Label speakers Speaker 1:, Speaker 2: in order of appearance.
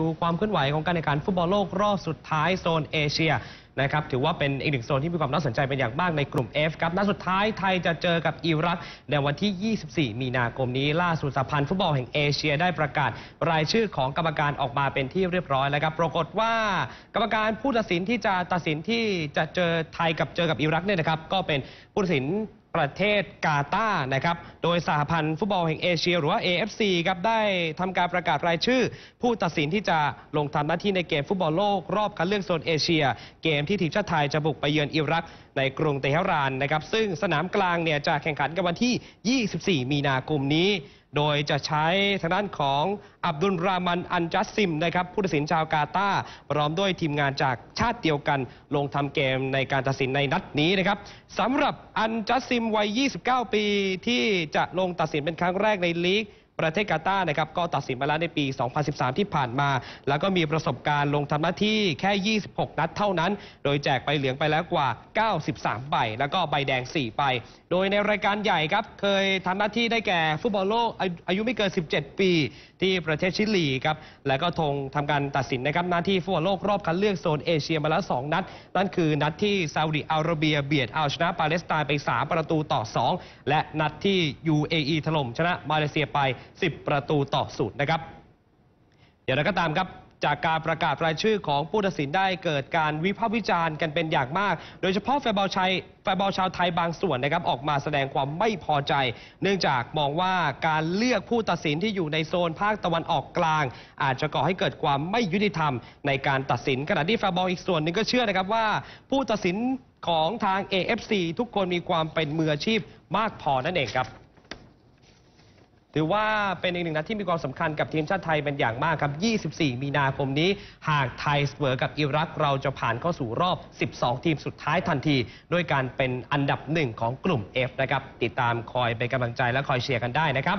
Speaker 1: ดูความเคลื่อนไหวของการแข่งขันฟุตบอลโลกรอบสุดท้ายโซนเอเชียนะครับถือว่าเป็นอีกหนึ่งโซนที่มีความน่าสนใจเป็นอย่างมากในกลุ่ม F ครับนัดสุดท้ายไทยจะเจอกับอิรักในวันที่ 24 มีนาคมนี้ ล่าสุดสหพันธ์ฟุตบอลแห่งเอเชีย ได้ประกาศรายชื่อของกรรมการออกมาเป็นที่เรียบร้อยแล้วครับปรากฏว่ากรรมการผู้ตัดสินที่จะตัดสินที่จะเจอไทยกับเจอกับอิรักเนี่ยนะครับก็เป็นผู้ตัดสินประเทศกาตาร์นะครับโดยสหพันธ์ ฟุตบอลแห่งเอเชีย หรือว่า AFC ครับได้ทำการประกาศรายชื่อผู้ตัดสินที่จะลงทำหน้าที่ในเกมฟุตบอลโลก รอบคัดเลือกโซนเอเชียเกมมที่ทีมชาติไทยจะบุกไปเยือนอิรักในกรุงเตหะรานนะครับซึ่งสนามกลางเนี่ยจะแข่งขันกันวันที่ 24 มีนาคมนี้ โดยจะใช้ทางด้านของอับดุลรามันอันจัสซิมนะครับผู้ตัดสินชาวกาตาพร้อมด้วยทีมงานจากชาติเดียวกันลงทำเกมในการตัดสินในนัดนี้นะครับสำหรับอันจัสซิม วัย 29 ปีที่จะลงตัดสินเป็นครั้งแรกในลีกประเทศกาตาร์นะครับก็ตัดสินมาแล้วในปี 2013 ที่ผ่านมา แล้วก็มีประสบการณ์ลงทำหน้าที่แค่ 26 นัดเท่านั้น โดยแจกใบเหลืองไปแล้วกว่า 93 ใบ แล้วก็ใบแดง4ใบโดยในรายการใหญ่ครับเคยทำหน้าที่ได้แก่ฟุตบอลโลกอายุไม่เกิน 17 ปีที่ประเทศชิลีครับ แล้วก็ทงทำการตัดสินนะครับหน้าที่ฟุตบอลโลกรอบคัดเลือกโซนเอเชียมาแล้ว 2 นัด นั่นคือนัดที่ซาอุดิอาระเบียเบียดเอาชนะปาเลสไตน์ไป 3 ประตูต่อ 2 และนัดที่ UAE ถล่มชนะมาเลเซียไป10 ประตูต่อศูนย์นะครับดี๋ยวเรก็ตามครับ จากการประกาศรายชื่อของผู้ตัดสินได้เกิดการวิพากษ์วิจารณ์กันเป็นอย่างมาก โดยเฉพาะแฟนบอลชายแฟนบอลชาวไทยบางส่วนนะครับออกมาแสดงความไม่พอใจ เนื่องจากมองว่าการเลือกผู้ตัดสินที่อยู่ในโซนภาคตะวันออกกลาง อาจจะก่อให้เกิดความไม่ยุติธรรม ในการตัดสินขณะที่แฟนบอลอีกส่วนหนึ่งก็เชื่อนะครับว่า ผู้ตัดสินของทาง AFC ทุกคนมีความเป็นมืออาชีพมากพอนั่นเองครับถือว่าเป็นอีกหนึ่งนัดที่มีความสำคัญกับทีมชาติไทยเป็นอย่างมากครับ 24 มีนาคมนี้ หากไทยเสมอกับอิรัก เราจะผ่านเข้าสู่รอบ 12 ทีมสุดท้ายทันที ด้วยการเป็นอันดับหนึ่งของกลุ่ม F นะครับ ติดตามคอยเป็นกำลังใจและคอยเชียร์กันได้นะครับ